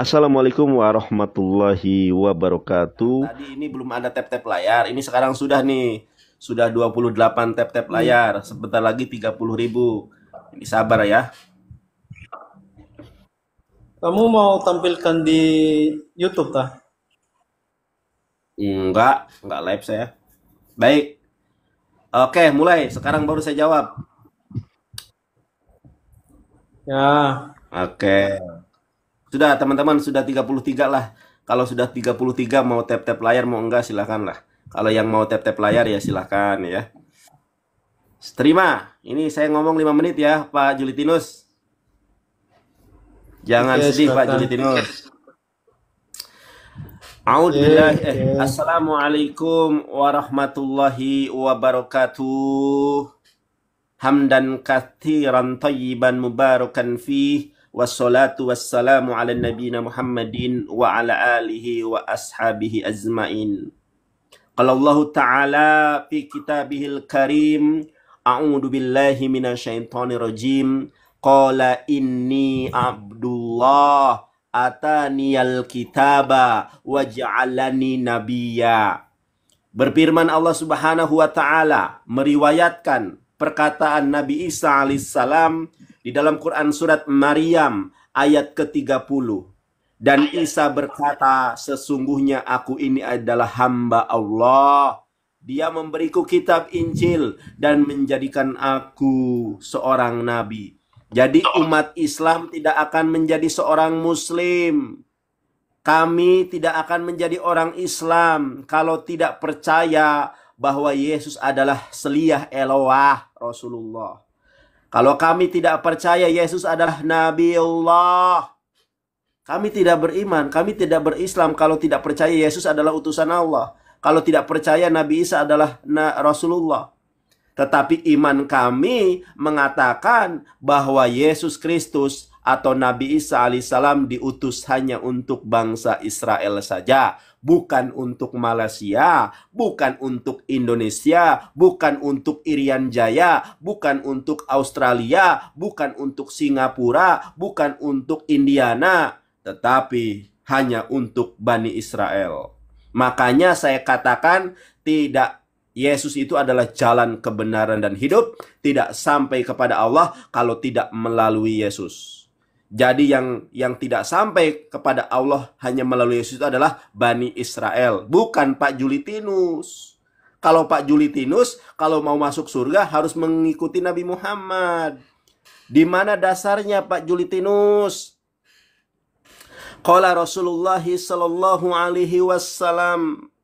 Assalamualaikum warahmatullahi wabarakatuh. Tadi ini belum ada tap-tap layar. Ini sekarang sudah nih. Sudah 28 tap-tap layar. Sebentar lagi 30 ribu. Ini sabar ya. Kamu mau tampilkan di YouTube tak? Enggak, enggak live saya. Baik. Oke, mulai. Sekarang baru saya jawab. Ya. Oke. Sudah teman-teman sudah 33 lah. Kalau sudah 33 mau tap-tap layar mau enggak silahkan lah. Kalau yang mau tap-tap layar ya silahkan ya. Terima. Ini saya ngomong 5 menit ya Pak Julitinus. Jangan sedih Pak Julitinus. Auzubillah. Okay, eh, Assalamualaikum warahmatullahi wabarakatuh. Hamdan kathiran tayyiban mubarakan fih wassalatu wassalamu ala nabiyina Muhammadin wa ala alihi wa ashabihi azmain. Qala Allah Ta'ala fi kitabihil karim, a'udhu billahi minasyaitonir rajim, qala inni abdullah ataniyal kitaba waj'alani nabiyya. Berfirman Allah Subhanahu wa taala meriwayatkan perkataan Nabi Isa alaihissalam salam di dalam Quran surat Maryam ayat ke-30. Dan Isa berkata, sesungguhnya aku ini adalah hamba Allah. Dia memberiku kitab Injil dan menjadikan aku seorang nabi. Jadi umat Islam tidak akan menjadi seorang muslim. Kami tidak akan menjadi orang Islam kalau tidak percaya bahwa Yesus adalah seliah Eloah Rasulullah. Kalau kami tidak percaya Yesus adalah Nabi Allah, Kami tidak beriman, kami tidak berislam kalau tidak percaya Yesus adalah utusan Allah. Kalau tidak percaya Nabi Isa adalah Rasulullah. Tetapi iman kami mengatakan bahwa Yesus Kristus atau Nabi Isa alaihissalam diutus hanya untuk bangsa Israel saja bukan untuk Malaysia, bukan untuk Indonesia, bukan untuk Irian Jaya, bukan untuk Australia, bukan untuk Singapura, bukan untuk Indiana, tetapi hanya untuk Bani Israel. Makanya saya katakan tidak Yesus itu adalah jalan kebenaran dan hidup, tidak sampai kepada Allah kalau tidak melalui Yesus. Jadi yang yang tidak sampai kepada Allah hanya melalui Yesus itu adalah Bani Israel, bukan Pak Julitinus. Kalau Pak Julitinus kalau mau masuk surga harus mengikuti Nabi Muhammad. Di mana dasarnya Pak Julitinus? Qala Rasulullah sallallahu alaihi wasallam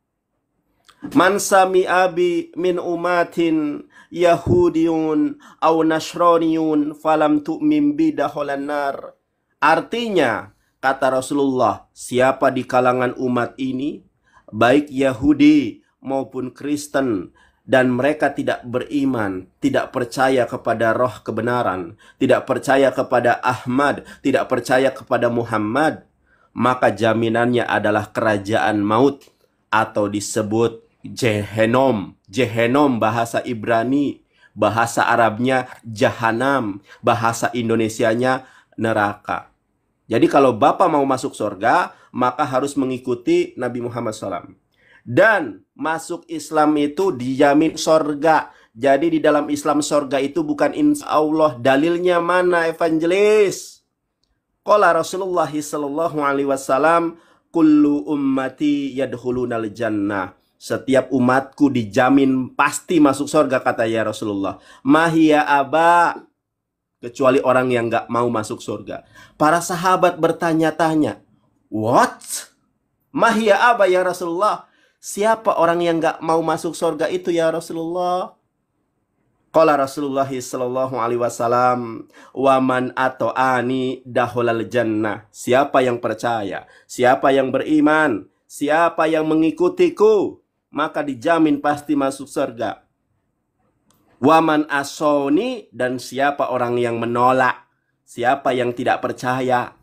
Man sami abi min umatin Yahudiyun au Nasraniyun falam tu'min bi dakhalan nar Artinya, kata Rasulullah, siapa di kalangan umat ini, baik Yahudi maupun Kristen, dan mereka tidak beriman, tidak percaya kepada roh kebenaran, tidak percaya kepada Ahmad, tidak percaya kepada Muhammad, maka jaminannya adalah kerajaan maut atau disebut Jehenom. Jehenom bahasa Ibrani, bahasa Arabnya Jahanam, bahasa Indonesianya neraka. Jadi kalau Bapak mau masuk surga, maka harus mengikuti Nabi Muhammad SAW. Dan masuk Islam itu dijamin surga. Jadi di dalam Islam surga itu bukan insya Allah. Dalilnya mana evangelis? Kala Rasulullah Sallallahu Alaihi kullu ummati yadhulunal jannah. Setiap umatku dijamin pasti masuk surga kata ya Rasulullah. Mahia aba kecuali orang yang nggak mau masuk surga. Para sahabat bertanya-tanya, What? Mahia apa ya Rasulullah? Siapa orang yang nggak mau masuk surga itu ya Rasulullah? Kala Rasulullah sallallahu alaihi wasallam, "Wa man ato'ani daholal jannah." Siapa yang percaya, siapa yang beriman, siapa yang mengikutiku, maka dijamin pasti masuk surga. Waman asoni dan siapa orang yang menolak, siapa yang tidak percaya,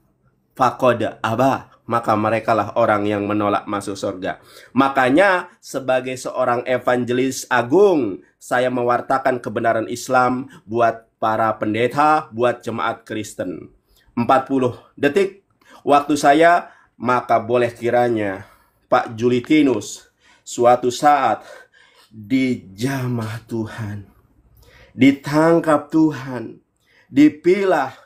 fakoda abah, maka merekalah orang yang menolak masuk surga. Makanya sebagai seorang evangelis agung, saya mewartakan kebenaran Islam buat para pendeta, buat jemaat Kristen. 40 detik waktu saya, maka boleh kiranya Pak Julitinus suatu saat di jamaah Tuhan ditangkap Tuhan, dipilah,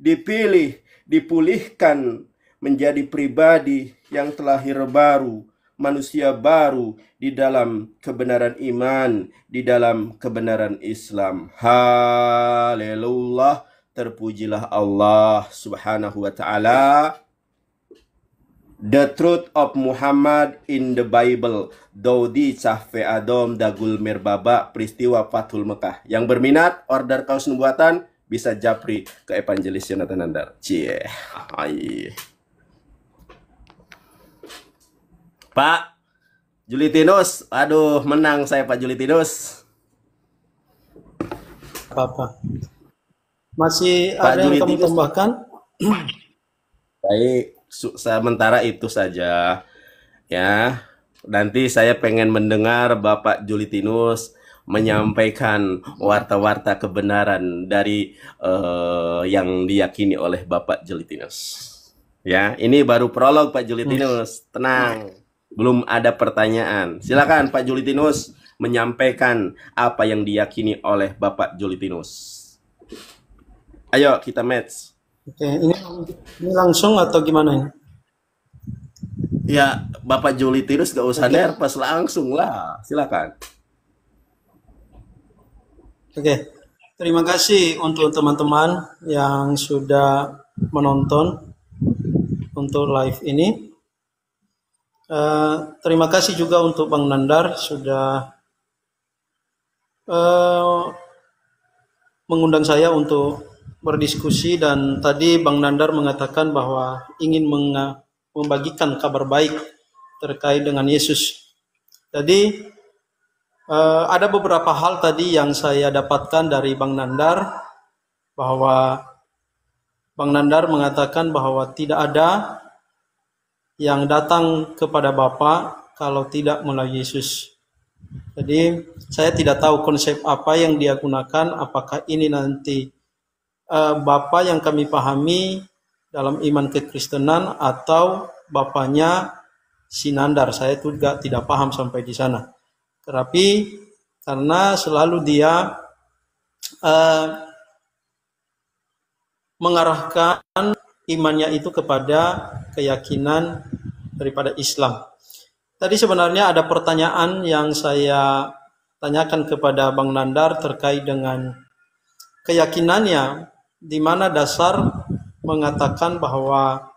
dipilih, dipulihkan menjadi pribadi yang telah terlahir baru, manusia baru di dalam kebenaran iman, di dalam kebenaran Islam. Haleluya, terpujilah Allah Subhanahu wa taala. The truth of Muhammad in the Bible Daudi Cahve Adom Dagul Mirbaba Peristiwa Fathul Mekah Yang berminat order kaos nubuatan bisa japri ke evangelis Yonatan Andar Cie Hai. Pak Julitinus Aduh menang saya Pak Julitinus Apa-apa Masih Pak ada Julitinus. yang kamu tambahkan? Baik sementara itu saja ya. Nanti saya pengen mendengar Bapak Julitinus menyampaikan warta-warta kebenaran dari uh, yang diyakini oleh Bapak Julitinus. Ya, ini baru prolog Pak Julitinus. Tenang, belum ada pertanyaan. Silakan Pak Julitinus menyampaikan apa yang diyakini oleh Bapak Julitinus. Ayo kita match. Oke, ini, ini langsung atau gimana ya? Ya, Bapak Juli Tirus gak usah Oke. nervous, langsung lah. Silakan. Oke, terima kasih untuk teman-teman yang sudah menonton untuk live ini. Uh, terima kasih juga untuk Bang Nandar sudah uh, mengundang saya untuk berdiskusi dan tadi Bang Nandar mengatakan bahwa ingin membagikan kabar baik terkait dengan Yesus. Jadi eh, ada beberapa hal tadi yang saya dapatkan dari Bang Nandar bahwa Bang Nandar mengatakan bahwa tidak ada yang datang kepada Bapa kalau tidak melalui Yesus. Jadi saya tidak tahu konsep apa yang dia gunakan, apakah ini nanti Eh, bapa yang kami pahami dalam iman kekristenan atau bapaknya Sinandar. Saya juga tidak paham sampai di sana. Tetapi karena selalu dia uh, mengarahkan imannya itu kepada keyakinan daripada Islam. Tadi sebenarnya ada pertanyaan yang saya tanyakan kepada Bang Nandar terkait dengan keyakinannya di mana dasar mengatakan bahwa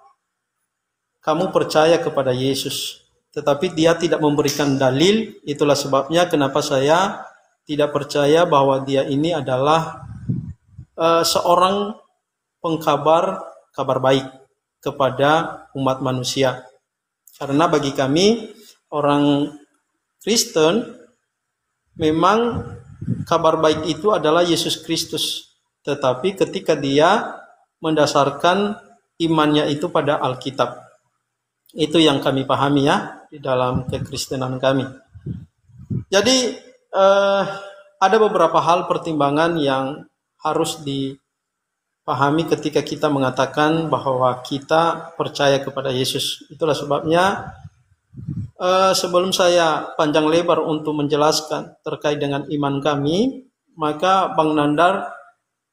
kamu percaya kepada Yesus, tetapi dia tidak memberikan dalil. Itulah sebabnya kenapa saya tidak percaya bahwa dia ini adalah uh, seorang pengkabar kabar baik kepada umat manusia. Karena bagi kami orang Kristen memang kabar baik itu adalah Yesus Kristus tetapi ketika dia mendasarkan imannya itu pada Alkitab. Itu yang kami pahami ya di dalam kekristenan kami. Jadi eh, ada beberapa hal pertimbangan yang harus dipahami ketika kita mengatakan bahwa kita percaya kepada Yesus. Itulah sebabnya eh, sebelum saya panjang lebar untuk menjelaskan terkait dengan iman kami, maka Bang Nandar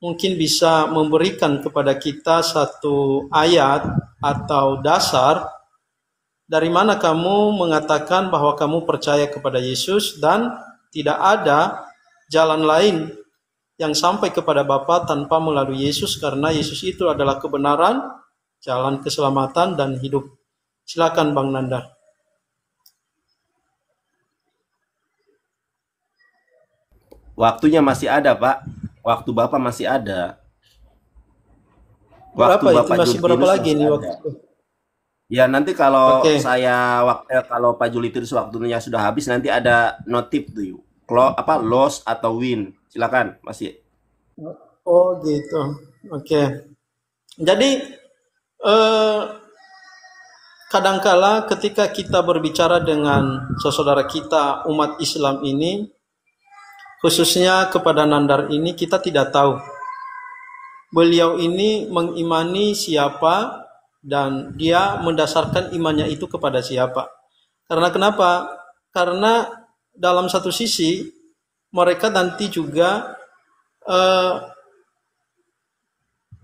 mungkin bisa memberikan kepada kita satu ayat atau dasar dari mana kamu mengatakan bahwa kamu percaya kepada Yesus dan tidak ada jalan lain yang sampai kepada Bapa tanpa melalui Yesus karena Yesus itu adalah kebenaran, jalan keselamatan dan hidup. Silakan Bang Nanda. Waktunya masih ada, Pak waktu Bapak masih ada. Waktu Bapak itu? Masih berapa lagi nih waktu Ya nanti kalau okay. saya waktu eh, kalau Pak Julitirus waktunya sudah habis nanti ada notif tuh kalau Klo, apa loss atau win. Silakan masih. Oh gitu. Oke. Okay. Jadi eh kadangkala ketika kita berbicara dengan saudara kita umat Islam ini Khususnya kepada Nandar ini kita tidak tahu. Beliau ini mengimani siapa dan dia mendasarkan imannya itu kepada siapa. Karena kenapa? Karena dalam satu sisi mereka nanti juga eh,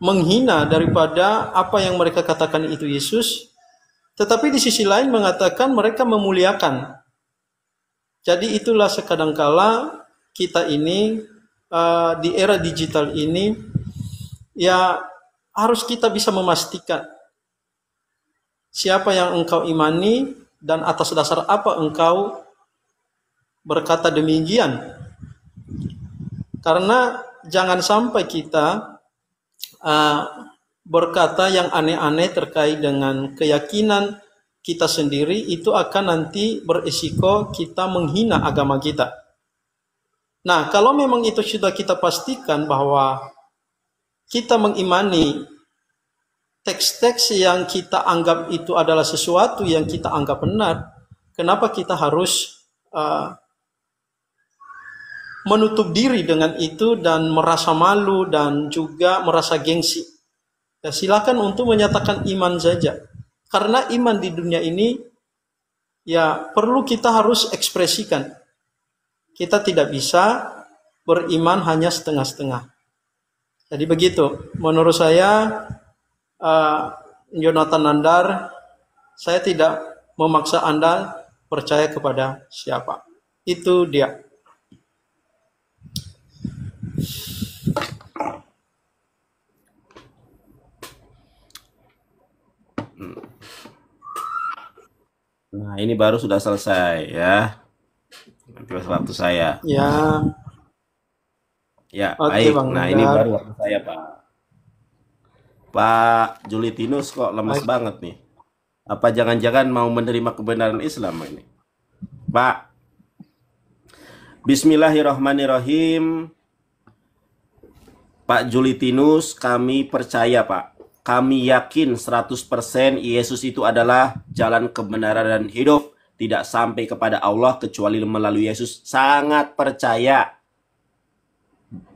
menghina daripada apa yang mereka katakan itu Yesus, tetapi di sisi lain mengatakan mereka memuliakan. Jadi itulah sekadangkala kita ini uh, di era digital ini ya harus kita bisa memastikan siapa yang engkau imani dan atas dasar apa engkau berkata demikian. Karena jangan sampai kita uh, berkata yang aneh-aneh terkait dengan keyakinan kita sendiri itu akan nanti berisiko kita menghina agama kita. Nah, kalau memang itu sudah kita pastikan bahwa kita mengimani teks-teks yang kita anggap itu adalah sesuatu yang kita anggap benar, kenapa kita harus uh, menutup diri dengan itu dan merasa malu dan juga merasa gengsi? Ya, silakan untuk menyatakan iman saja. Karena iman di dunia ini ya perlu kita harus ekspresikan kita tidak bisa beriman hanya setengah-setengah. Jadi begitu. Menurut saya uh, Jonathan Andar, saya tidak memaksa Anda percaya kepada siapa. Itu dia. Nah, ini baru sudah selesai ya artikel waktu saya. Ya. Ya, Oke, baik. Bang nah, ini baru waktu saya, Pak. Pak Julitinus kok lemes baik. banget nih. Apa jangan-jangan mau menerima kebenaran Islam ini? Pak. Bismillahirrahmanirrahim. Pak Julitinus, kami percaya, Pak. Kami yakin 100% Yesus itu adalah jalan kebenaran dan hidup tidak sampai kepada Allah kecuali melalui Yesus. Sangat percaya.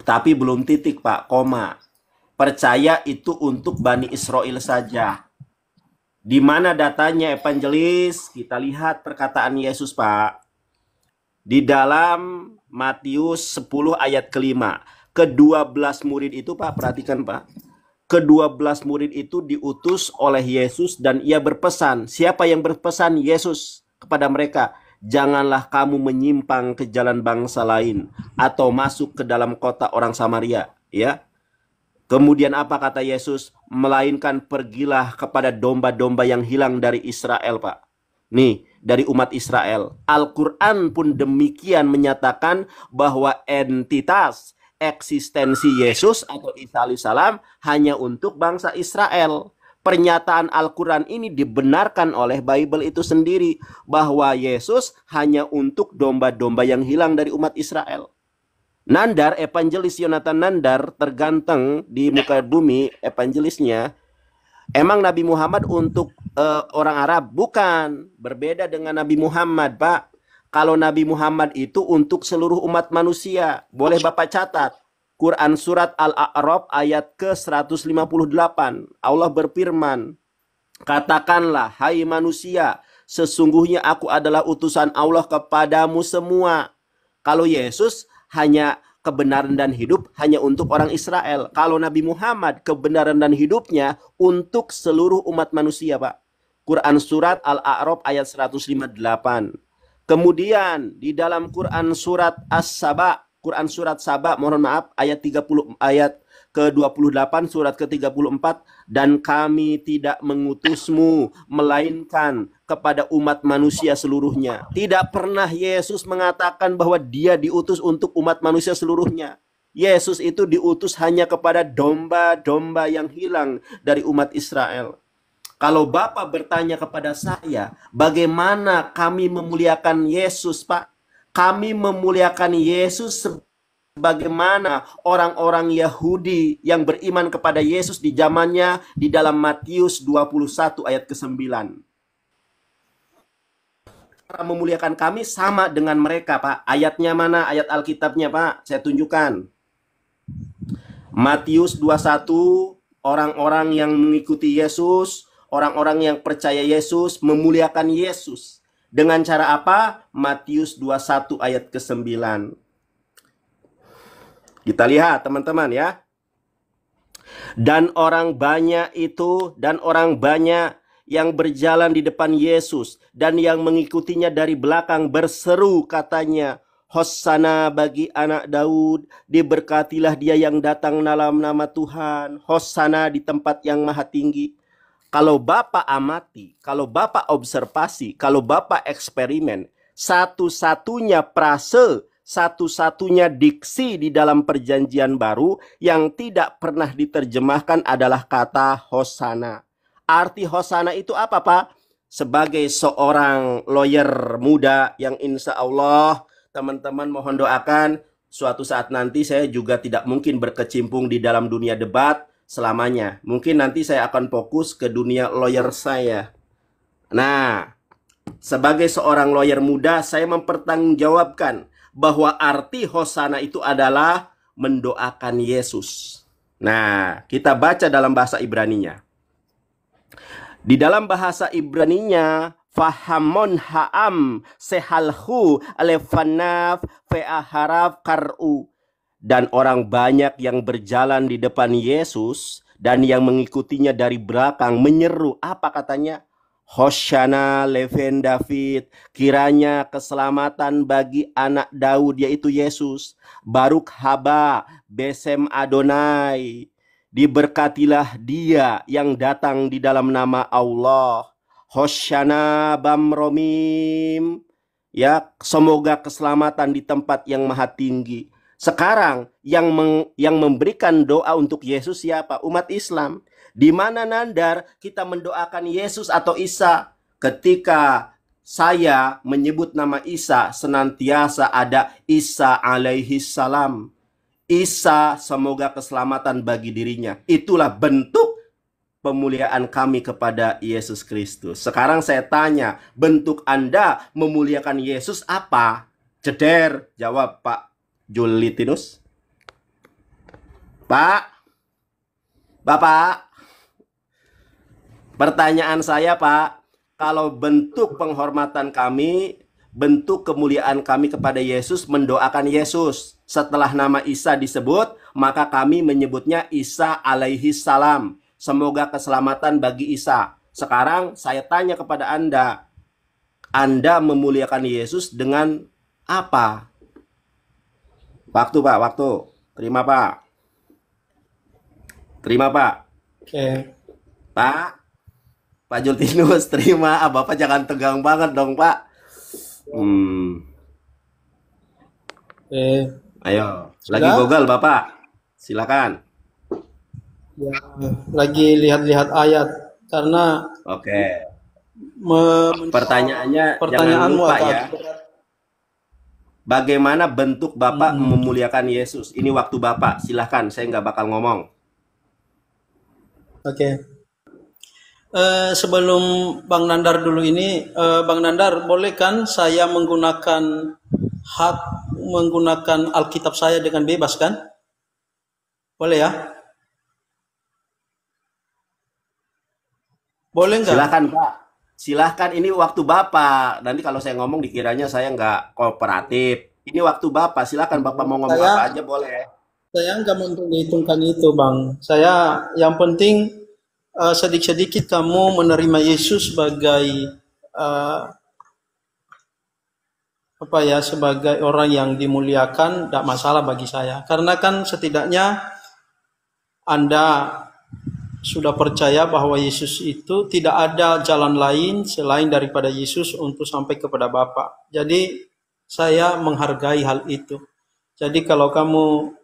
Tapi belum titik, Pak, koma. Percaya itu untuk Bani Israel saja. Di mana datanya evangelis? Kita lihat perkataan Yesus, Pak. Di dalam Matius 10 ayat kelima. Kedua belas murid itu, Pak, perhatikan, Pak kedua belas murid itu diutus oleh Yesus dan ia berpesan. Siapa yang berpesan? Yesus kepada mereka, Janganlah kamu menyimpang ke jalan bangsa lain atau masuk ke dalam kota orang Samaria, ya. Kemudian apa kata Yesus? Melainkan pergilah kepada domba-domba yang hilang dari Israel, Pak. Nih, dari umat Israel. Al-Quran pun demikian menyatakan bahwa entitas eksistensi Yesus atau Isa salam hanya untuk bangsa Israel pernyataan Al-Quran ini dibenarkan oleh Bible itu sendiri bahwa Yesus hanya untuk domba-domba yang hilang dari umat Israel. Nandar, evangelis Yonatan Nandar terganteng di muka bumi evangelisnya. Emang Nabi Muhammad untuk uh, orang Arab bukan berbeda dengan Nabi Muhammad, Pak. Kalau Nabi Muhammad itu untuk seluruh umat manusia, boleh Bapak catat Quran surat Al-A'raf ayat ke-158. Allah berfirman, "Katakanlah hai manusia, sesungguhnya aku adalah utusan Allah kepadamu semua." Kalau Yesus hanya kebenaran dan hidup hanya untuk orang Israel. Kalau Nabi Muhammad kebenaran dan hidupnya untuk seluruh umat manusia, Pak. Quran surat Al-A'raf ayat 158. Kemudian di dalam Quran surat As-Saba Quran surat Saba mohon maaf ayat 30 ayat ke-28 surat ke-34 dan kami tidak mengutusmu melainkan kepada umat manusia seluruhnya. Tidak pernah Yesus mengatakan bahwa dia diutus untuk umat manusia seluruhnya. Yesus itu diutus hanya kepada domba-domba yang hilang dari umat Israel. Kalau Bapak bertanya kepada saya, bagaimana kami memuliakan Yesus, Pak? kami memuliakan Yesus sebagaimana orang-orang Yahudi yang beriman kepada Yesus di zamannya di dalam Matius 21 ayat ke-9. Cara memuliakan kami sama dengan mereka, Pak. Ayatnya mana? Ayat Alkitabnya, Pak. Saya tunjukkan. Matius 21, orang-orang yang mengikuti Yesus, orang-orang yang percaya Yesus, memuliakan Yesus dengan cara apa? Matius 21 ayat ke-9. Kita lihat teman-teman ya. Dan orang banyak itu dan orang banyak yang berjalan di depan Yesus dan yang mengikutinya dari belakang berseru katanya, Hosana bagi anak Daud, diberkatilah dia yang datang dalam nama Tuhan. Hosana di tempat yang maha tinggi. Kalau Bapak amati, kalau Bapak observasi, kalau Bapak eksperimen, satu-satunya prase, satu-satunya diksi di dalam perjanjian baru yang tidak pernah diterjemahkan adalah kata hosana. Arti hosana itu apa, Pak? Sebagai seorang lawyer muda yang insya Allah teman-teman mohon doakan suatu saat nanti saya juga tidak mungkin berkecimpung di dalam dunia debat selamanya. Mungkin nanti saya akan fokus ke dunia lawyer saya. Nah, sebagai seorang lawyer muda, saya mempertanggungjawabkan bahwa arti hosana itu adalah mendoakan Yesus. Nah, kita baca dalam bahasa Ibrani nya Di dalam bahasa Ibrani nya fahamon haam sehalhu alefanaf feaharaf karu dan orang banyak yang berjalan di depan Yesus dan yang mengikutinya dari belakang menyeru apa katanya Hoshana Leven David kiranya keselamatan bagi anak Daud yaitu Yesus Baruk Haba Besem Adonai diberkatilah dia yang datang di dalam nama Allah Hoshana Bamromim ya semoga keselamatan di tempat yang maha tinggi sekarang yang meng, yang memberikan doa untuk Yesus siapa? Umat Islam. Di mana nandar kita mendoakan Yesus atau Isa ketika saya menyebut nama Isa senantiasa ada Isa alaihi salam. Isa semoga keselamatan bagi dirinya. Itulah bentuk pemuliaan kami kepada Yesus Kristus. Sekarang saya tanya, bentuk Anda memuliakan Yesus apa? Ceder, jawab Pak Juli Julitidus? Pak. Bapak. Pertanyaan saya, Pak, kalau bentuk penghormatan kami, bentuk kemuliaan kami kepada Yesus mendoakan Yesus. Setelah nama Isa disebut, maka kami menyebutnya Isa alaihi salam. Semoga keselamatan bagi Isa. Sekarang saya tanya kepada Anda, Anda memuliakan Yesus dengan apa? Waktu Pak, waktu. Terima Pak. Terima Pak. Oke. Okay. Pak. Pak Jultinus, terima. Ah, Bapak jangan tegang banget dong Pak. Hmm. Oke. Okay. Ayo, Sudah? lagi gogal Bapak. Silakan. Ya, lagi lihat-lihat ayat karena Oke. Okay. Pertanyaannya pertanyaanmu jangan ya. Bagaimana bentuk Bapak hmm. memuliakan Yesus? Ini waktu Bapak, silahkan. Saya nggak bakal ngomong. Oke. Okay. Uh, eh, sebelum Bang Nandar dulu ini, uh, Bang Nandar, boleh kan saya menggunakan hak menggunakan Alkitab saya dengan bebas kan? Boleh ya? Boleh nggak? Silakan Pak silahkan ini waktu bapak nanti kalau saya ngomong dikiranya saya nggak kooperatif ini waktu bapak silahkan bapak mau ngomong saya, apa aja boleh saya nggak menghitungkan itu bang saya yang penting uh, sedikit-sedikit kamu menerima Yesus sebagai uh, apa ya sebagai orang yang dimuliakan tidak masalah bagi saya karena kan setidaknya anda sudah percaya bahwa Yesus itu tidak ada jalan lain selain daripada Yesus untuk sampai kepada Bapa. Jadi saya menghargai hal itu. Jadi kalau kamu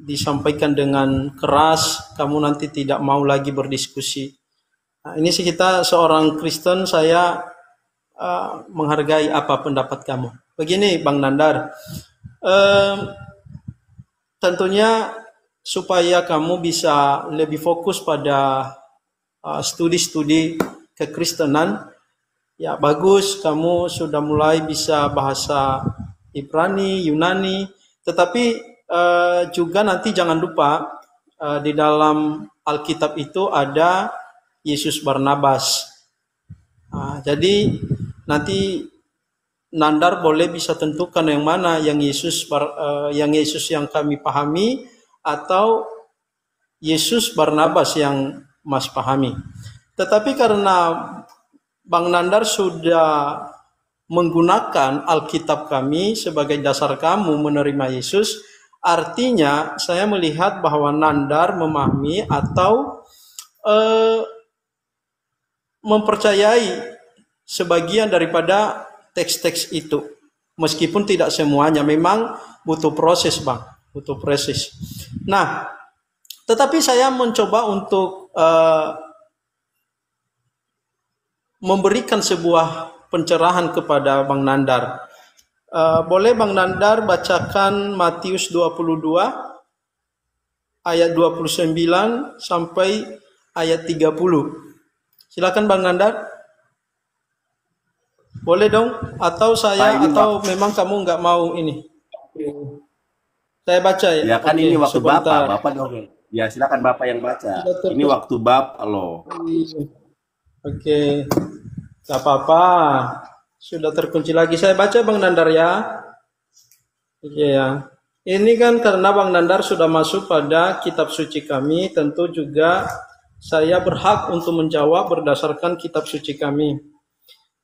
disampaikan dengan keras, kamu nanti tidak mau lagi berdiskusi. Nah, ini sih kita seorang Kristen saya uh, menghargai apa pendapat kamu. Begini Bang Nandar, uh, tentunya supaya kamu bisa lebih fokus pada uh, studi-studi uh, kekristenan. Ya bagus, kamu sudah mulai bisa bahasa Ibrani, Yunani, tetapi uh, juga nanti jangan lupa uh, di dalam Alkitab itu ada Yesus Barnabas. Uh, jadi nanti Nandar boleh bisa tentukan yang mana yang Yesus uh, yang Yesus yang kami pahami atau Yesus Barnabas yang Mas pahami. Tetapi karena Bang Nandar sudah menggunakan Alkitab kami sebagai dasar kamu menerima Yesus, artinya saya melihat bahwa Nandar memahami atau eh, mempercayai sebagian daripada teks-teks itu. Meskipun tidak semuanya, memang butuh proses bang. Butuh presis. Nah, tetapi saya mencoba untuk uh, memberikan sebuah pencerahan kepada Bang Nandar. Uh, boleh Bang Nandar bacakan Matius 22 ayat 29 sampai ayat 30. Silakan Bang Nandar. Boleh dong atau saya Baik, atau Pak. memang kamu nggak mau ini? Saya baca ya. Ya kan Oke, ini waktu sebentar. Bapak, Bapak dong. Ya silakan Bapak yang baca. Betul, ini betul. waktu Bapak loh. Iya. Oke. tak apa-apa. Sudah terkunci lagi. Saya baca Bang Nandar ya. Oke iya, ya. Ini kan karena Bang Nandar sudah masuk pada kitab suci kami, tentu juga saya berhak untuk menjawab berdasarkan kitab suci kami.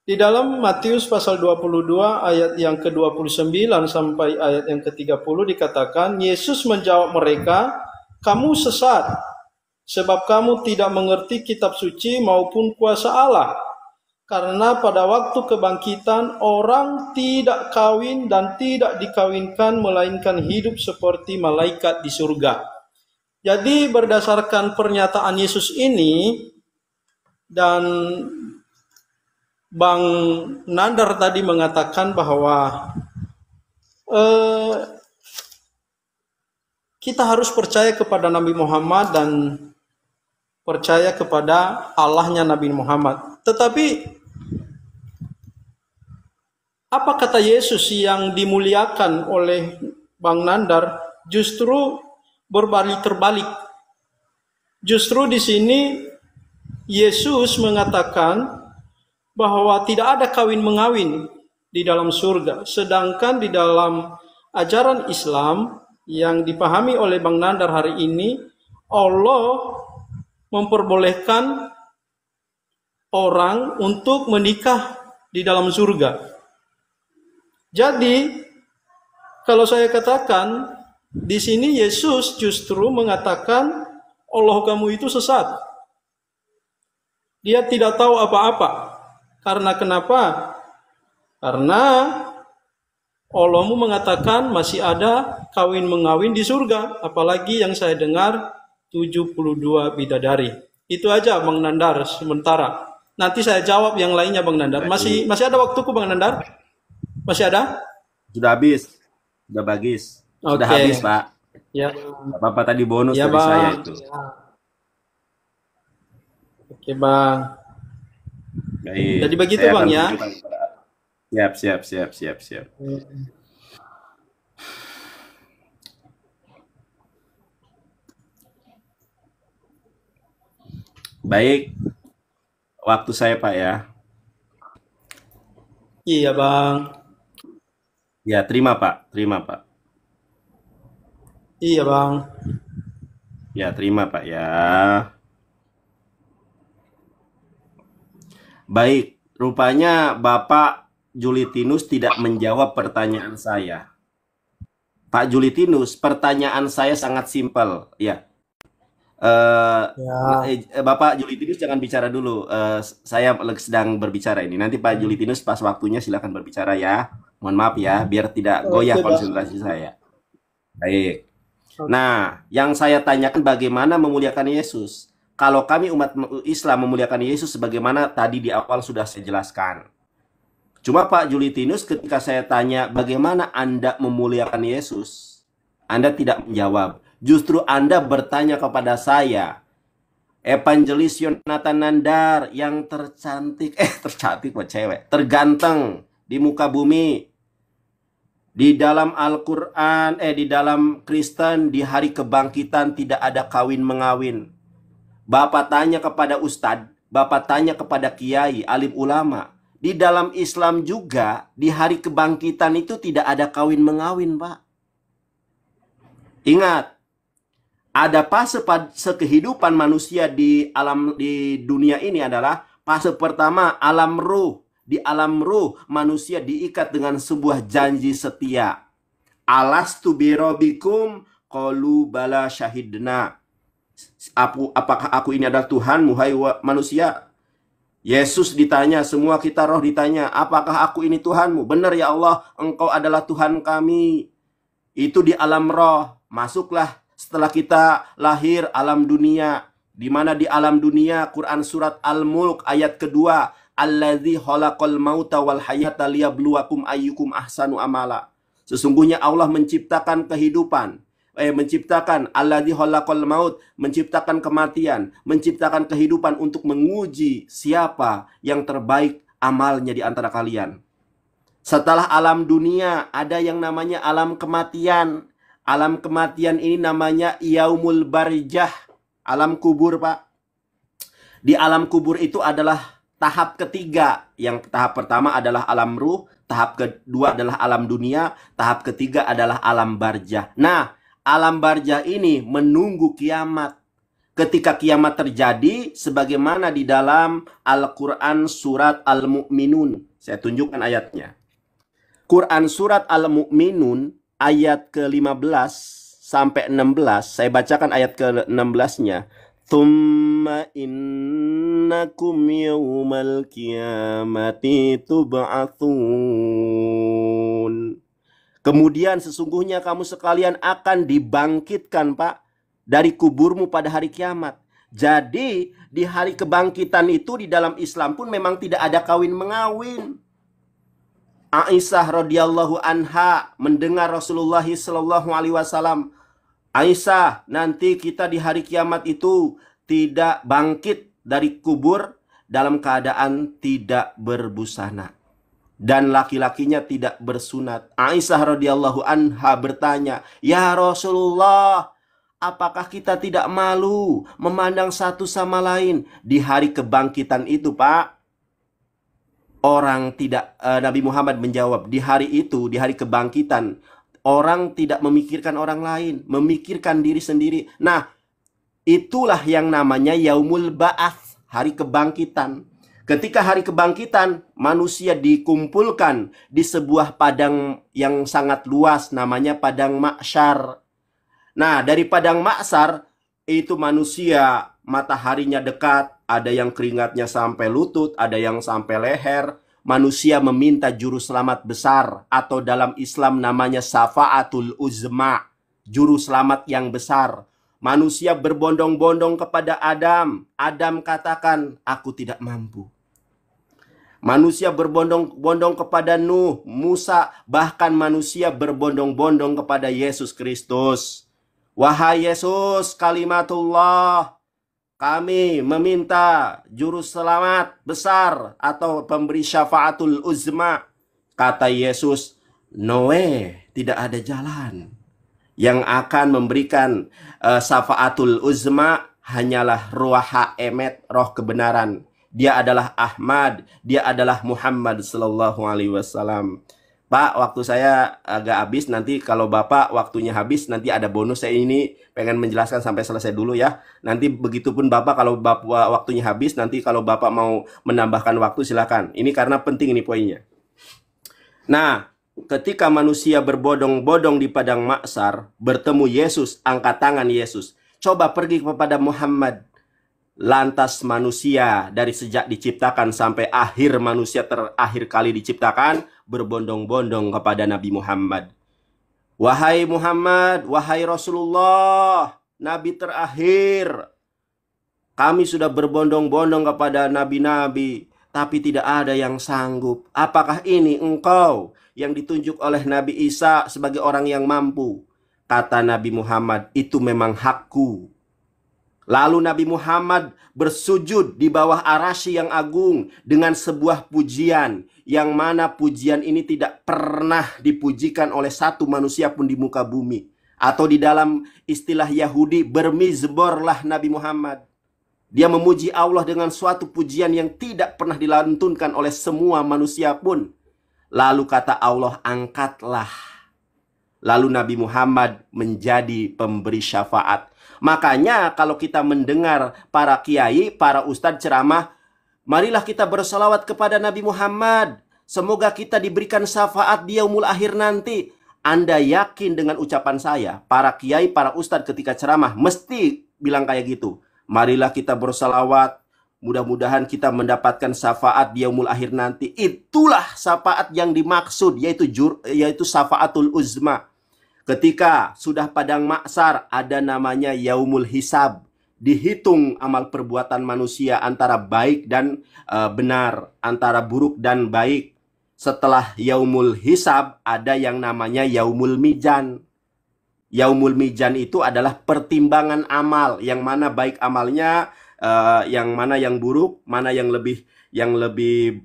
Di dalam Matius pasal 22 ayat yang ke-29 sampai ayat yang ke-30 dikatakan Yesus menjawab mereka, "Kamu sesat sebab kamu tidak mengerti kitab suci maupun kuasa Allah." Karena pada waktu kebangkitan orang tidak kawin dan tidak dikawinkan melainkan hidup seperti malaikat di surga. Jadi berdasarkan pernyataan Yesus ini dan Bang Nandar tadi mengatakan bahwa eh, kita harus percaya kepada Nabi Muhammad dan percaya kepada Allahnya Nabi Muhammad. Tetapi apa kata Yesus yang dimuliakan oleh Bang Nandar justru berbalik terbalik. Justru di sini Yesus mengatakan bahwa tidak ada kawin mengawin di dalam surga. Sedangkan di dalam ajaran Islam yang dipahami oleh Bang Nandar hari ini, Allah memperbolehkan orang untuk menikah di dalam surga. Jadi, kalau saya katakan di sini Yesus justru mengatakan Allah kamu itu sesat. Dia tidak tahu apa-apa. Karena kenapa? Karena Allahmu mengatakan masih ada kawin mengawin di surga, apalagi yang saya dengar 72 bidadari. Itu aja Bang Nandar sementara. Nanti saya jawab yang lainnya Bang Nandar. Masih masih ada waktuku Bang Nandar? Masih ada? Sudah habis. Sudah bagis. Okay. Sudah habis, Pak. Ya. Bapak tadi bonus ya, dari bang. saya itu. Ya. Oke, Bang. Baik. Jadi begitu Saya bang ya. Siap siap siap siap siap. Baik, waktu saya Pak ya. Iya Bang. Ya terima Pak, terima Pak. Iya Bang. Ya terima Pak ya. Baik, rupanya Bapak Julitinus tidak menjawab pertanyaan saya. Pak Julitinus, pertanyaan saya sangat simpel, ya. Uh, ya. Eh, eh, Bapak Julitinus jangan bicara dulu. Uh, saya sedang berbicara ini. Nanti Pak hmm. Julitinus pas waktunya silakan berbicara ya. Mohon maaf ya, biar tidak oh, goyah konsentrasi saya. Baik. Nah, yang saya tanyakan bagaimana memuliakan Yesus kalau kami umat Islam memuliakan Yesus sebagaimana tadi di awal sudah saya jelaskan. Cuma Pak Julitinus ketika saya tanya bagaimana Anda memuliakan Yesus, Anda tidak menjawab. Justru Anda bertanya kepada saya, Evangelis Yonatan Nandar yang tercantik, eh tercantik buat cewek, terganteng di muka bumi. Di dalam Al-Quran, eh di dalam Kristen, di hari kebangkitan tidak ada kawin mengawin Bapak tanya kepada ustadz, Bapak tanya kepada kiai, alim ulama. Di dalam Islam juga, di hari kebangkitan itu tidak ada kawin mengawin, Pak. Ingat, ada fase sekehidupan manusia di alam di dunia ini adalah fase pertama alam ruh. Di alam ruh manusia diikat dengan sebuah janji setia. Alastu birobikum qalu bala syahidna. Aku, apakah aku ini adalah Tuhan, hai manusia? Yesus ditanya, semua kita roh ditanya, apakah aku ini Tuhanmu? Benar ya Allah, engkau adalah Tuhan kami. Itu di alam roh. Masuklah setelah kita lahir alam dunia. Di mana di alam dunia, Quran Surat Al-Mulk ayat kedua. Alladzi holakol mauta wal hayata liyabluwakum ayyukum ahsanu amala. Sesungguhnya Allah menciptakan kehidupan eh, menciptakan alladzi khalaqal maut, menciptakan kematian, menciptakan kehidupan untuk menguji siapa yang terbaik amalnya di antara kalian. Setelah alam dunia ada yang namanya alam kematian. Alam kematian ini namanya yaumul barjah, alam kubur, Pak. Di alam kubur itu adalah tahap ketiga. Yang tahap pertama adalah alam ruh, tahap kedua adalah alam dunia, tahap ketiga adalah alam barjah. Nah, alam barja ini menunggu kiamat. Ketika kiamat terjadi sebagaimana di dalam Al-Qur'an surat Al-Mu'minun. Saya tunjukkan ayatnya. Quran surat Al-Mu'minun ayat ke-15 sampai 16. Saya bacakan ayat ke-16-nya. Thumma innakum yawmal kiamati tuba'athun. Kemudian sesungguhnya kamu sekalian akan dibangkitkan, Pak, dari kuburmu pada hari kiamat. Jadi, di hari kebangkitan itu di dalam Islam pun memang tidak ada kawin mengawin. Aisyah radhiyallahu anha mendengar Rasulullah sallallahu alaihi wasallam, "Aisyah, nanti kita di hari kiamat itu tidak bangkit dari kubur dalam keadaan tidak berbusana." dan laki-lakinya tidak bersunat. Aisyah radhiyallahu anha bertanya, "Ya Rasulullah, apakah kita tidak malu memandang satu sama lain di hari kebangkitan itu, Pak?" Orang tidak eh, Nabi Muhammad menjawab, "Di hari itu, di hari kebangkitan, orang tidak memikirkan orang lain, memikirkan diri sendiri." Nah, itulah yang namanya Yaumul Ba'ats, hari kebangkitan Ketika hari kebangkitan, manusia dikumpulkan di sebuah padang yang sangat luas namanya padang maksyar. Nah, dari padang maksar itu manusia mataharinya dekat, ada yang keringatnya sampai lutut, ada yang sampai leher. Manusia meminta juru selamat besar atau dalam Islam namanya Safa'atul uzma, juru selamat yang besar. Manusia berbondong-bondong kepada Adam. Adam katakan, "Aku tidak mampu." Manusia berbondong-bondong kepada Nuh, Musa, bahkan manusia berbondong-bondong kepada Yesus Kristus. Wahai Yesus, kalimatullah, kami meminta juru selamat besar atau pemberi syafaatul uzma. Kata Yesus, Noe, tidak ada jalan. Yang akan memberikan uh, syafaatul uzma hanyalah ruaha emet, roh kebenaran dia adalah Ahmad, dia adalah Muhammad Sallallahu Alaihi Wasallam. Pak, waktu saya agak habis nanti kalau Bapak waktunya habis nanti ada bonus saya ini pengen menjelaskan sampai selesai dulu ya. Nanti begitupun Bapak kalau Bapak waktunya habis nanti kalau Bapak mau menambahkan waktu silakan. Ini karena penting ini poinnya. Nah, ketika manusia berbodong-bodong di padang maksar bertemu Yesus, angkat tangan Yesus. Coba pergi kepada Muhammad lantas manusia dari sejak diciptakan sampai akhir manusia terakhir kali diciptakan berbondong-bondong kepada Nabi Muhammad. Wahai Muhammad, wahai Rasulullah, nabi terakhir. Kami sudah berbondong-bondong kepada nabi-nabi, tapi tidak ada yang sanggup. Apakah ini engkau yang ditunjuk oleh Nabi Isa sebagai orang yang mampu? Kata Nabi Muhammad, itu memang hakku Lalu Nabi Muhammad bersujud di bawah arasy yang agung dengan sebuah pujian yang mana pujian ini tidak pernah dipujikan oleh satu manusia pun di muka bumi atau di dalam istilah Yahudi bermizborlah Nabi Muhammad. Dia memuji Allah dengan suatu pujian yang tidak pernah dilantunkan oleh semua manusia pun. Lalu kata Allah, angkatlah. Lalu Nabi Muhammad menjadi pemberi syafaat Makanya kalau kita mendengar para kiai, para ustadz ceramah, marilah kita bersalawat kepada Nabi Muhammad. Semoga kita diberikan syafaat di yaumul akhir nanti. Anda yakin dengan ucapan saya, para kiai, para ustadz ketika ceramah mesti bilang kayak gitu. Marilah kita bersalawat. Mudah-mudahan kita mendapatkan syafaat di yaumul akhir nanti. Itulah syafaat yang dimaksud yaitu yaitu syafaatul uzma. Ketika sudah padang maksar ada namanya yaumul hisab. Dihitung amal perbuatan manusia antara baik dan e, benar, antara buruk dan baik. Setelah yaumul hisab ada yang namanya yaumul mijan. Yaumul mijan itu adalah pertimbangan amal yang mana baik amalnya, e, yang mana yang buruk, mana yang lebih yang lebih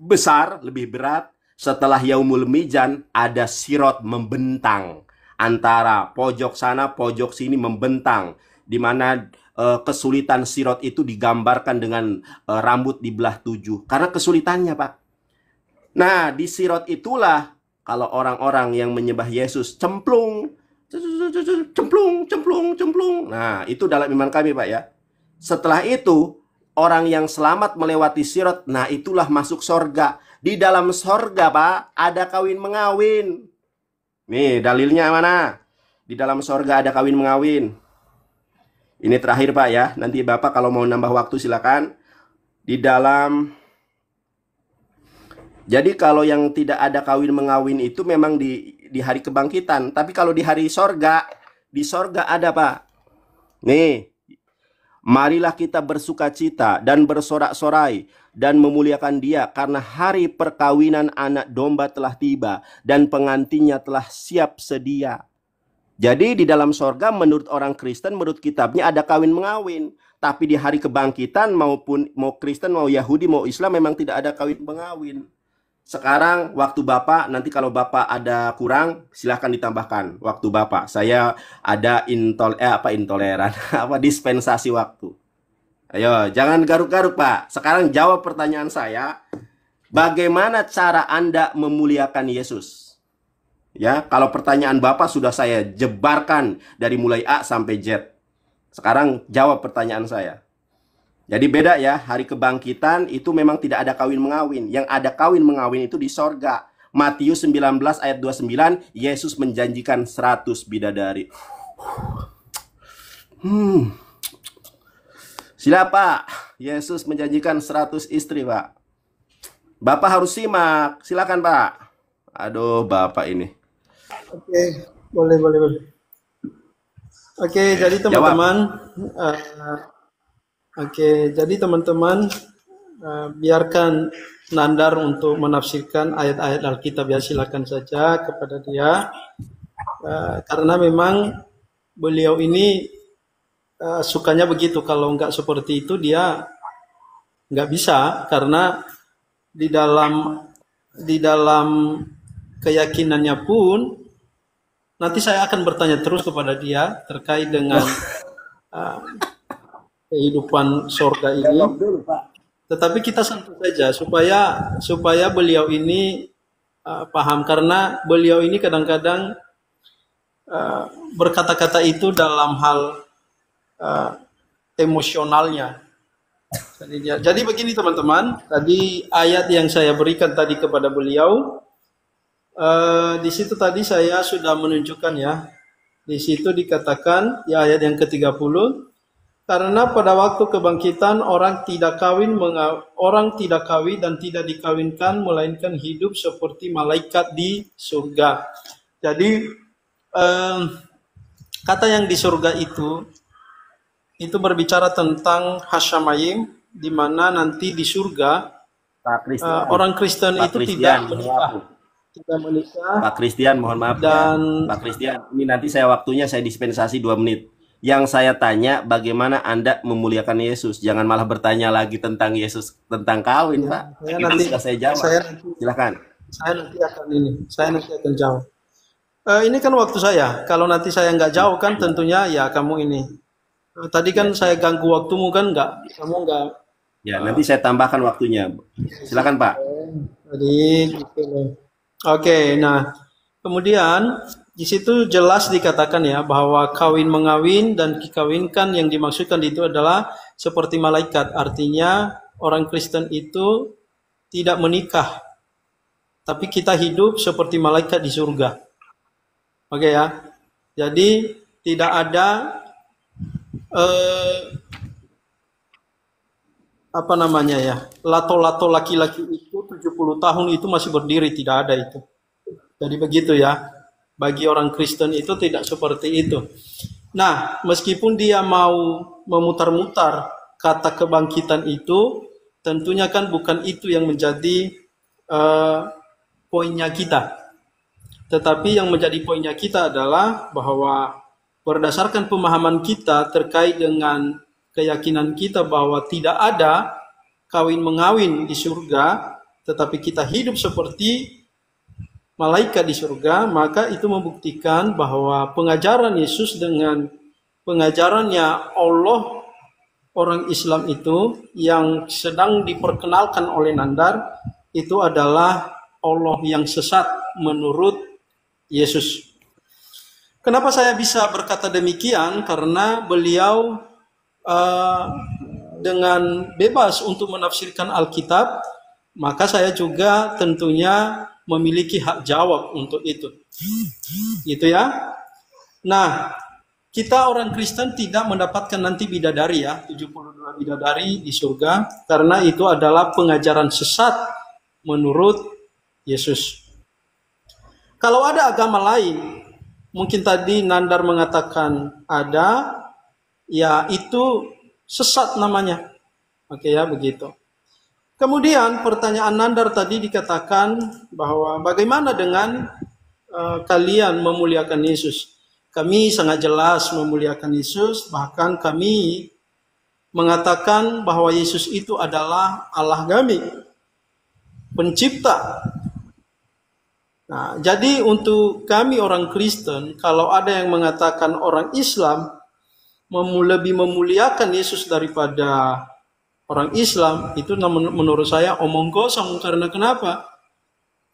besar, lebih berat. Setelah yaumul mijan ada sirot membentang antara pojok sana pojok sini membentang di mana e, kesulitan sirot itu digambarkan dengan e, rambut belah tujuh karena kesulitannya Pak. Nah, di sirot itulah kalau orang-orang yang menyembah Yesus cemplung cemplung cemplung cemplung. Nah, itu dalam iman kami Pak ya. Setelah itu orang yang selamat melewati sirot, nah itulah masuk sorga. Di dalam sorga Pak ada kawin mengawin. Nih, dalilnya mana? Di dalam sorga ada kawin mengawin. Ini terakhir Pak ya. Nanti Bapak kalau mau nambah waktu silakan. Di dalam jadi kalau yang tidak ada kawin mengawin itu memang di di hari kebangkitan. Tapi kalau di hari sorga, di sorga ada pak. Nih, marilah kita bersuka cita dan bersorak-sorai dan memuliakan dia karena hari perkawinan anak domba telah tiba dan pengantinnya telah siap sedia. Jadi di dalam sorga menurut orang Kristen, menurut kitabnya ada kawin mengawin. Tapi di hari kebangkitan maupun mau Kristen, mau Yahudi, mau Islam memang tidak ada kawin mengawin. Sekarang waktu Bapak, nanti kalau Bapak ada kurang, silahkan ditambahkan waktu Bapak. Saya ada intol, eh, apa intoleran, apa dispensasi waktu. Ayo, jangan garuk-garuk, Pak. Sekarang jawab pertanyaan saya. Bagaimana cara Anda memuliakan Yesus? Ya, kalau pertanyaan Bapak sudah saya jebarkan dari mulai A sampai Z. Sekarang jawab pertanyaan saya. Jadi beda ya, hari kebangkitan itu memang tidak ada kawin mengawin. Yang ada kawin mengawin itu di sorga. Matius 19 ayat 29, Yesus menjanjikan 100 bidadari. Hmm. Silapa? Yesus menjanjikan 100 istri Pak. Bapak harus simak, silakan Pak. Aduh Bapak ini. Oke, boleh boleh boleh. Oke, okay, jadi teman-teman, uh, oke, jadi teman-teman uh, biarkan Nandar untuk menafsirkan ayat-ayat Alkitab ya silakan saja kepada dia uh, karena memang beliau ini uh, sukanya begitu kalau nggak seperti itu dia nggak bisa karena di dalam di dalam keyakinannya pun nanti saya akan bertanya terus kepada dia terkait dengan uh, kehidupan sorga ini. Tetapi kita sentuh saja supaya supaya beliau ini uh, paham karena beliau ini kadang-kadang uh, berkata-kata itu dalam hal uh, emosionalnya. Jadi, begini teman-teman, tadi ayat yang saya berikan tadi kepada beliau, uh, di situ tadi saya sudah menunjukkan ya, di situ dikatakan di ayat yang ke-30, karena pada waktu kebangkitan orang tidak kawin orang tidak kawin dan tidak dikawinkan melainkan hidup seperti malaikat di surga. Jadi eh, kata yang di surga itu itu berbicara tentang Hasyamayim di mana nanti di surga uh, orang Kristen Pak itu Christian, tidak menikah. Tidak menikah. Pak Christian, mohon maaf. Ya. Dan ya. Pak Christian, ini nanti saya waktunya saya dispensasi dua menit. Yang saya tanya bagaimana Anda memuliakan Yesus. Jangan malah bertanya lagi tentang Yesus, tentang kawin, ya, Pak. Saya nanti sudah saya jawab. Saya nanti, Silakan. Saya nanti akan ini. Saya nanti akan jawab. Uh, ini kan waktu saya. Kalau nanti saya nggak jawab kan ya. tentunya ya kamu ini Eh, tadi kan ya. saya ganggu waktumu kan enggak? kamu enggak? Ya uh, nanti saya tambahkan waktunya. Silakan Pak. Tadi gitu loh. Oke, nah kemudian di situ jelas dikatakan ya bahwa kawin mengawin dan dikawinkan yang dimaksudkan itu adalah seperti malaikat. Artinya orang Kristen itu tidak menikah, tapi kita hidup seperti malaikat di surga. Oke ya. Jadi tidak ada eh, apa namanya ya lato-lato laki-laki itu 70 tahun itu masih berdiri tidak ada itu jadi begitu ya bagi orang Kristen itu tidak seperti itu nah meskipun dia mau memutar-mutar kata kebangkitan itu tentunya kan bukan itu yang menjadi eh, poinnya kita tetapi yang menjadi poinnya kita adalah bahwa berdasarkan pemahaman kita terkait dengan keyakinan kita bahwa tidak ada kawin mengawin di surga, tetapi kita hidup seperti malaikat di surga, maka itu membuktikan bahwa pengajaran Yesus dengan pengajarannya Allah orang Islam itu yang sedang diperkenalkan oleh Nandar itu adalah Allah yang sesat menurut Yesus. Kenapa saya bisa berkata demikian? Karena beliau uh, dengan bebas untuk menafsirkan Alkitab, maka saya juga tentunya memiliki hak jawab untuk itu. Gitu ya. Nah, kita orang Kristen tidak mendapatkan nanti bidadari ya, 72 bidadari di surga, karena itu adalah pengajaran sesat menurut Yesus. Kalau ada agama lain mungkin tadi Nandar mengatakan ada, ya itu sesat namanya. Oke ya, begitu. Kemudian pertanyaan Nandar tadi dikatakan bahwa bagaimana dengan uh, kalian memuliakan Yesus? Kami sangat jelas memuliakan Yesus, bahkan kami mengatakan bahwa Yesus itu adalah Allah kami, pencipta Nah, jadi untuk kami orang Kristen, kalau ada yang mengatakan orang Islam lebih memuliakan Yesus daripada orang Islam, itu menurut saya omong kosong. Karena kenapa?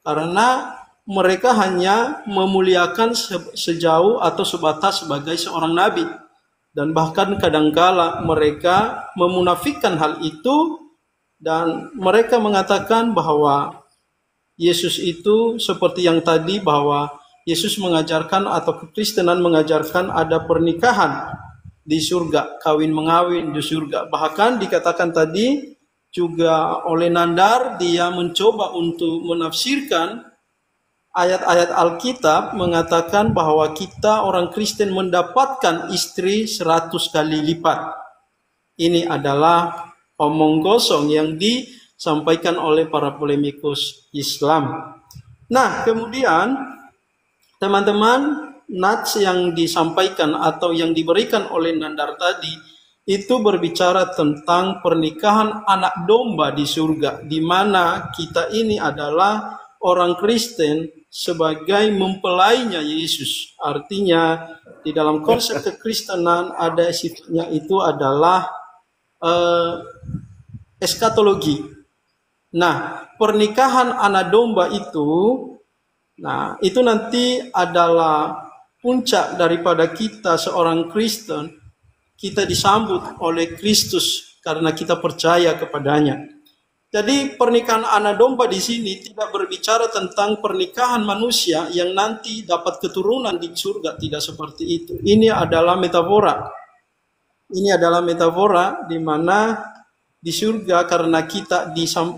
Karena mereka hanya memuliakan sejauh atau sebatas sebagai seorang nabi. Dan bahkan kadangkala mereka memunafikan hal itu dan mereka mengatakan bahwa Yesus itu seperti yang tadi bahwa Yesus mengajarkan atau kekristenan mengajarkan ada pernikahan di surga, kawin mengawin di surga. Bahkan dikatakan tadi juga oleh Nandar dia mencoba untuk menafsirkan ayat-ayat Alkitab mengatakan bahwa kita orang Kristen mendapatkan istri seratus kali lipat. Ini adalah omong kosong yang di disampaikan oleh para polemikus Islam. Nah, kemudian teman-teman nats yang disampaikan atau yang diberikan oleh Nandar tadi itu berbicara tentang pernikahan anak domba di surga di mana kita ini adalah orang Kristen sebagai mempelainya Yesus. Artinya di dalam konsep kekristenan ada sifatnya itu adalah uh, eskatologi Nah, pernikahan anak domba itu, nah itu nanti adalah puncak daripada kita seorang Kristen, kita disambut oleh Kristus karena kita percaya kepadanya. Jadi pernikahan anak domba di sini tidak berbicara tentang pernikahan manusia yang nanti dapat keturunan di surga, tidak seperti itu. Ini adalah metafora. Ini adalah metafora di mana di surga karena kita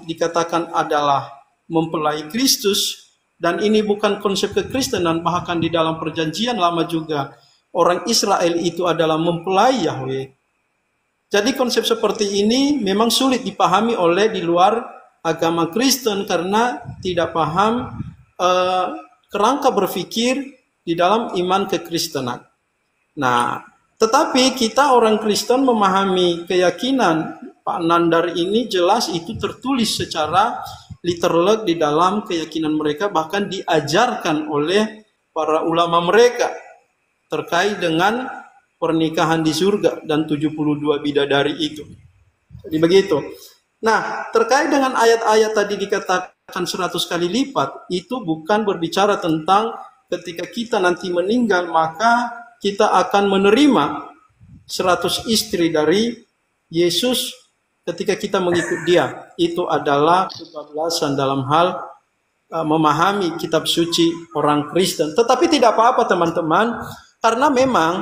dikatakan adalah mempelai Kristus dan ini bukan konsep kekristenan bahkan di dalam perjanjian lama juga orang Israel itu adalah mempelai Yahweh. Jadi konsep seperti ini memang sulit dipahami oleh di luar agama Kristen karena tidak paham eh, kerangka berpikir di dalam iman kekristenan. Nah, tetapi kita orang Kristen memahami keyakinan Pak Nandar ini jelas itu tertulis secara literal di dalam keyakinan mereka bahkan diajarkan oleh para ulama mereka terkait dengan pernikahan di surga dan 72 bidadari itu. Jadi begitu. Nah, terkait dengan ayat-ayat tadi dikatakan 100 kali lipat, itu bukan berbicara tentang ketika kita nanti meninggal maka kita akan menerima 100 istri dari Yesus ketika kita mengikuti dia itu adalah kebablasan dalam hal uh, memahami kitab suci orang Kristen. Tetapi tidak apa-apa teman-teman, karena memang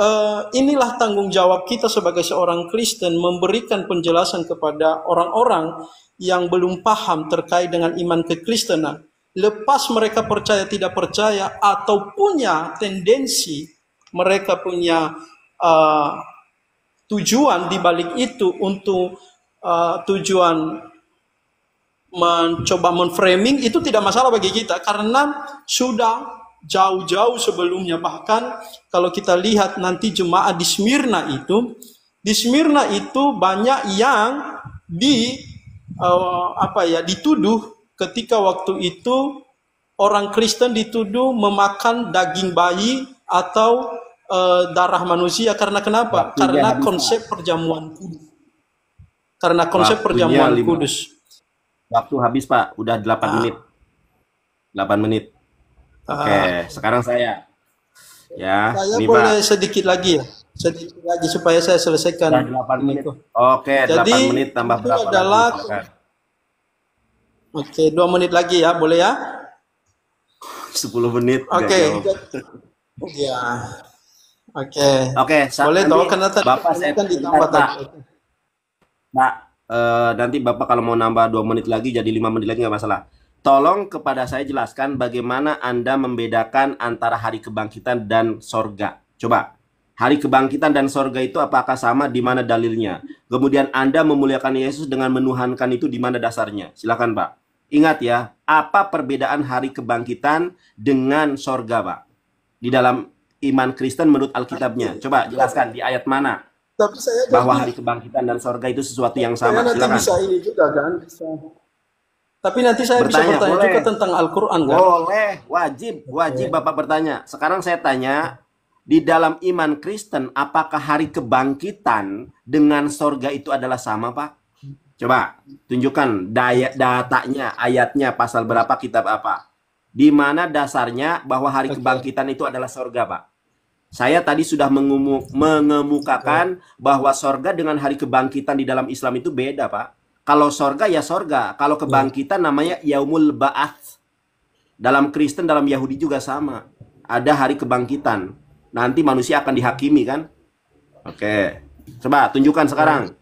uh, inilah tanggung jawab kita sebagai seorang Kristen memberikan penjelasan kepada orang-orang yang belum paham terkait dengan iman kekristenan. Lepas mereka percaya tidak percaya atau punya tendensi mereka punya uh, tujuan di balik itu untuk uh, tujuan mencoba menframing itu tidak masalah bagi kita karena sudah jauh-jauh sebelumnya bahkan kalau kita lihat nanti jemaat di Smyrna itu di Smyrna itu banyak yang di uh, apa ya dituduh ketika waktu itu orang Kristen dituduh memakan daging bayi atau uh, darah manusia karena kenapa? karena konsep perjamuan kudus. Karena konsep Waktunya perjamuan lima. kudus. Waktu habis, Pak. Udah 8 ah. menit. 8 menit. Ah. Oke, sekarang saya. Ya, saya ini, boleh Pak. sedikit lagi ya. Sedikit lagi supaya saya selesaikan. Nah, 8 menit. Oke, Jadi, 8 menit tambah itu berapa adalah lagi, Oke, 2 menit lagi ya, boleh ya? 10 menit. Oke. Okay. Ya. Oke. Okay. Oke, okay, boleh tahu karena tadi Bapak saya kan ditambah tadi. Nah, Uh, nanti Bapak kalau mau nambah dua menit lagi jadi lima menit lagi nggak masalah. Tolong kepada saya jelaskan bagaimana Anda membedakan antara hari kebangkitan dan sorga. Coba, hari kebangkitan dan sorga itu apakah sama di mana dalilnya? Kemudian Anda memuliakan Yesus dengan menuhankan itu di mana dasarnya? Silakan Pak. Ingat ya, apa perbedaan hari kebangkitan dengan sorga Pak? Di dalam iman Kristen menurut Alkitabnya. Coba jelaskan di ayat mana? tapi saya bahwa hari kebangkitan dan sorga itu sesuatu yang sama. Saya nanti bisa ini juga kan, bisa. Tapi nanti saya bertanya, bisa bertanya boleh. juga tentang Al-Quran kan? Boleh, wajib, wajib okay. Bapak bertanya. Sekarang saya tanya, di dalam iman Kristen, apakah hari kebangkitan dengan sorga itu adalah sama, Pak? Coba tunjukkan daya, datanya, ayatnya, pasal berapa, kitab apa. Di mana dasarnya bahwa hari okay. kebangkitan itu adalah sorga, Pak? Saya tadi sudah mengemukakan iya. bahwa sorga dengan hari kebangkitan di dalam Islam itu beda, Pak. Kalau sorga ya sorga, kalau iya. kebangkitan namanya yaumul Baath. Dalam Kristen, dalam Yahudi juga sama. Ada hari kebangkitan. Nanti manusia akan dihakimi kan? Oke. Coba tunjukkan sekarang.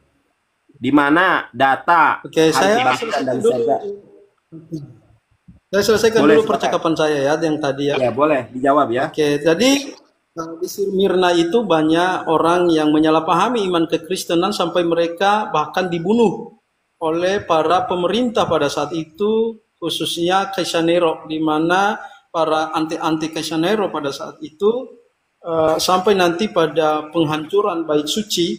Di mana data Oke, hari saya kebangkitan dan sorga? Saya selesaikan boleh, dulu percakapan saya ya yang tadi ya. Ya boleh dijawab ya. Oke, jadi Nah, di Mirna itu banyak orang yang menyalahpahami iman kekristenan sampai mereka bahkan dibunuh oleh para pemerintah pada saat itu, khususnya Kaisar Nero, di mana para anti-anti Kaisar Nero pada saat itu uh, sampai nanti pada penghancuran bait suci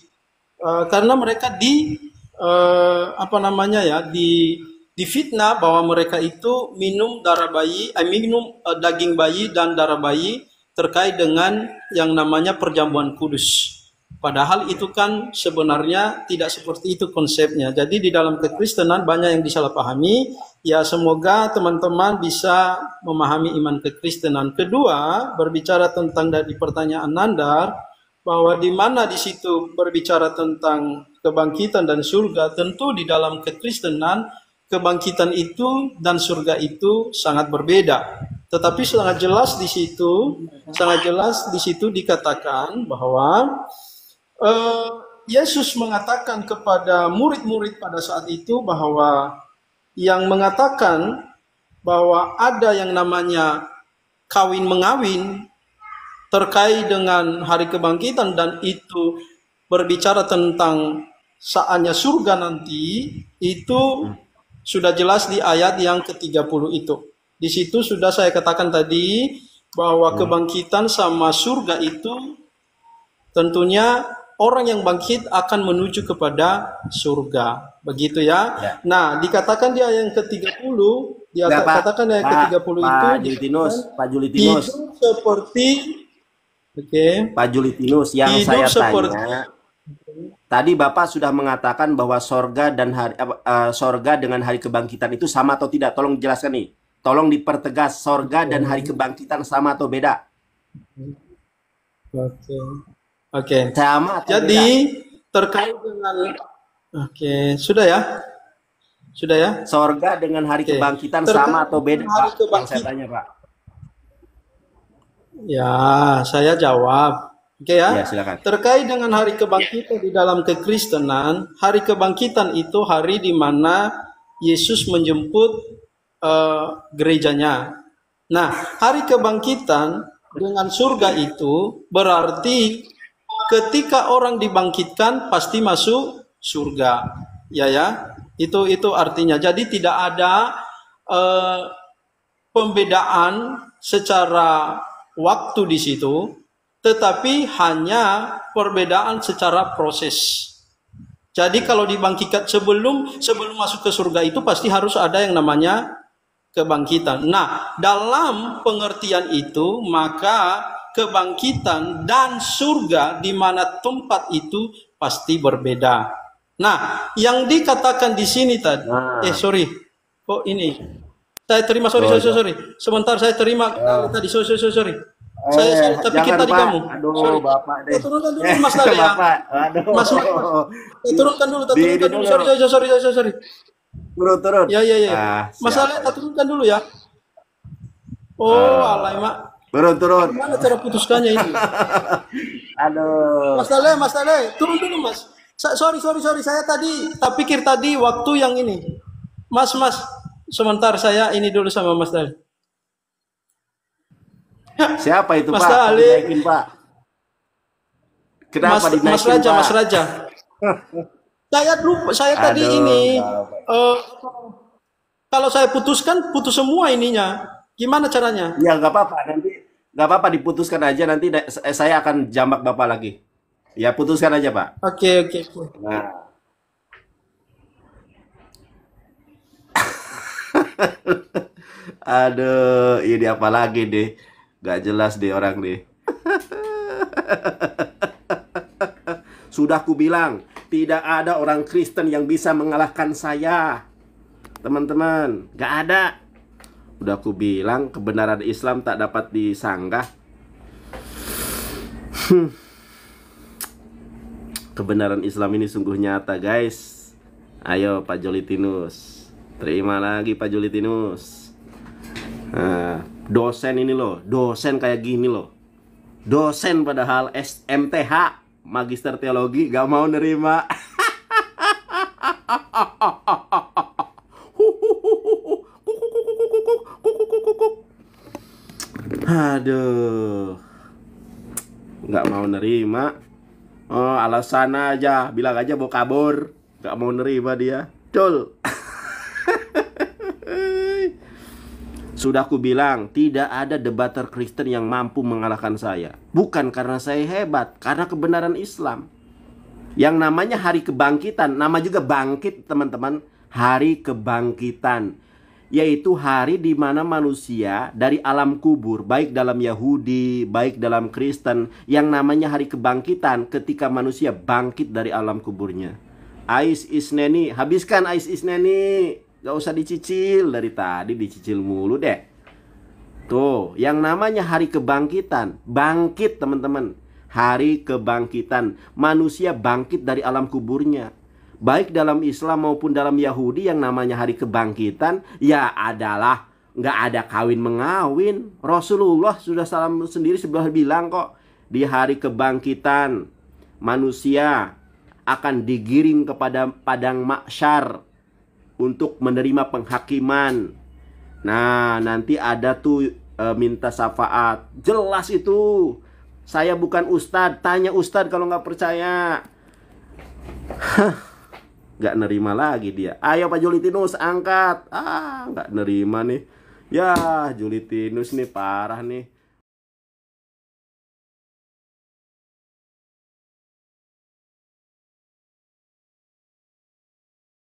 uh, karena mereka di uh, apa namanya ya di difitnah bahwa mereka itu minum darah bayi, eh, minum uh, daging bayi dan darah bayi terkait dengan yang namanya perjamuan kudus. Padahal itu kan sebenarnya tidak seperti itu konsepnya. Jadi di dalam kekristenan banyak yang disalahpahami. Ya semoga teman-teman bisa memahami iman kekristenan. Kedua, berbicara tentang dari pertanyaan Nandar, bahwa di mana di situ berbicara tentang kebangkitan dan surga, tentu di dalam kekristenan kebangkitan itu dan surga itu sangat berbeda. Tetapi sangat jelas di situ, sangat jelas di situ dikatakan bahwa uh, Yesus mengatakan kepada murid-murid pada saat itu bahwa yang mengatakan bahwa ada yang namanya kawin mengawin terkait dengan hari kebangkitan dan itu berbicara tentang saatnya surga nanti itu sudah jelas di ayat yang ke-30 itu. Di situ sudah saya katakan tadi bahwa hmm. kebangkitan sama surga itu tentunya orang yang bangkit akan menuju kepada surga. Begitu ya. ya. Nah, dikatakan di ayat yang ke-30, dikatakan Nggak, katakan ke-30 itu Pak Julitinus, Pak Julitinus. Hidup seperti Oke. Okay. Pak Julitinus yang hidup saya seperti, tanya. Tadi Bapak sudah mengatakan bahwa sorga dan hari, uh, sorga dengan hari kebangkitan itu sama atau tidak? Tolong jelaskan nih. Tolong dipertegas sorga okay. dan hari kebangkitan sama atau beda? Oke. Okay. Oke. Okay. Sama atau Jadi beda? terkait dengan Oke, okay. sudah ya? Sudah ya? Sorga dengan hari okay. kebangkitan terkait sama atau beda? Hari Pak, yang saya tanya, Pak. Ya, saya jawab Oke okay, ya? ya, silakan. Terkait dengan hari kebangkitan di dalam kekristenan, hari kebangkitan itu hari di mana Yesus menjemput uh, gerejanya. Nah, hari kebangkitan dengan surga itu berarti ketika orang dibangkitkan pasti masuk surga. Ya ya, itu itu artinya. Jadi tidak ada uh, pembedaan secara waktu di situ tetapi hanya perbedaan secara proses. Jadi kalau dibangkitkan sebelum sebelum masuk ke surga itu pasti harus ada yang namanya kebangkitan. Nah, dalam pengertian itu maka kebangkitan dan surga di mana tempat itu pasti berbeda. Nah, yang dikatakan di sini tadi, nah. eh sorry, kok oh, ini saya terima sorry oh, sorry iya. sorry, sorry. sebentar saya terima nah. tadi sorry sorry sorry saya, saya tapi kita di kamu. Aduh, sorry. Bapak deh. Ya, turunkan dulu eh, Mas tadi ya. Bapak. Aduh. Mas, mas. Ya, eh, turunkan dulu, tak turunkan dulu. Sorry, sorry, sorry, sorry, sorry. Turun, turun. Ya, ya, ya. Ah, mas Ale, turunkan dulu ya. Ah. Oh, uh, alay, Mak. Turun, turun. Gimana cara putuskannya ini? Aduh. Mas Ale, Mas Ale, turun dulu, Mas. Sa sorry, sorry, sorry. Saya tadi tak pikir tadi waktu yang ini. Mas, Mas, Sementara saya ini dulu sama Mas Ale. Siapa itu Mas Pak? Ali. Dinaikin Pak. Kenapa Mas, dinaikin Mas Raja, Pak? Mas Raja. saya dulu saya Aduh, tadi ini uh, kalau saya putuskan putus semua ininya. Gimana caranya? Ya nggak apa-apa nanti nggak apa-apa diputuskan aja nanti eh, saya akan jambak bapak lagi. Ya putuskan aja pak. Oke okay, oke. Okay. Nah. Aduh, ini apa lagi deh? Gak jelas deh orang deh. Sudah ku bilang, tidak ada orang Kristen yang bisa mengalahkan saya. Teman-teman, gak ada. Udah ku bilang, kebenaran Islam tak dapat disanggah. Hmm. Kebenaran Islam ini sungguh nyata, guys. Ayo, Pak Jolitinus. Terima lagi, Pak Jolitinus. Nah, dosen ini loh, dosen kayak gini loh. Dosen padahal SMTH, Magister Teologi gak mau nerima. Aduh. Gak mau nerima. Oh, alasan aja, bilang aja mau kabur. Gak mau nerima dia. Tol. Sudah aku bilang, tidak ada debater Kristen yang mampu mengalahkan saya. Bukan karena saya hebat, karena kebenaran Islam. Yang namanya hari kebangkitan, nama juga bangkit teman-teman. Hari kebangkitan, yaitu hari di mana manusia dari alam kubur, baik dalam Yahudi, baik dalam Kristen, yang namanya hari kebangkitan ketika manusia bangkit dari alam kuburnya. Ais Isneni, habiskan Ais Isneni. Gak usah dicicil dari tadi dicicil mulu deh. Tuh, yang namanya hari kebangkitan. Bangkit teman-teman. Hari kebangkitan. Manusia bangkit dari alam kuburnya. Baik dalam Islam maupun dalam Yahudi yang namanya hari kebangkitan ya adalah nggak ada kawin mengawin. Rasulullah sudah salam sendiri sebelah bilang kok di hari kebangkitan manusia akan digiring kepada padang maksyar untuk menerima penghakiman. Nah, nanti ada tuh e, minta syafaat. Jelas itu. Saya bukan Ustad. tanya Ustad kalau nggak percaya. Hah, nggak nerima lagi dia. Ayo Pak Julitinus angkat. Ah, nggak nerima nih. Ya, Julitinus nih parah nih.